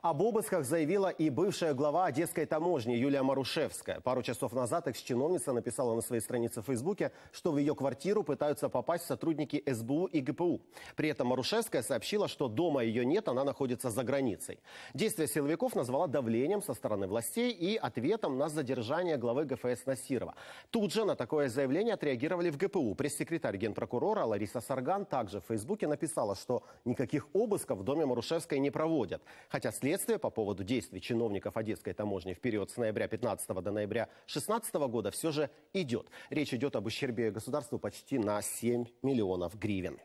Об обысках заявила и бывшая глава Одесской таможни Юлия Марушевская. Пару часов назад экс-чиновница написала на своей странице в Фейсбуке, что в ее квартиру пытаются попасть сотрудники СБУ и ГПУ. При этом Марушевская сообщила, что дома ее нет, она находится за границей. Действия силовиков назвала давлением со стороны властей и ответом на задержание главы ГФС Насирова. Тут же на такое заявление отреагировали в ГПУ. Пресс-секретарь генпрокурора Лариса Сарган также в Фейсбуке написала, что никаких обысков в доме Марушевской не проводят. Хотя Следствие по поводу действий чиновников Одесской таможни в период с ноября 15 до ноября 2016 года все же идет. Речь идет об ущербе государству почти на 7 миллионов гривен.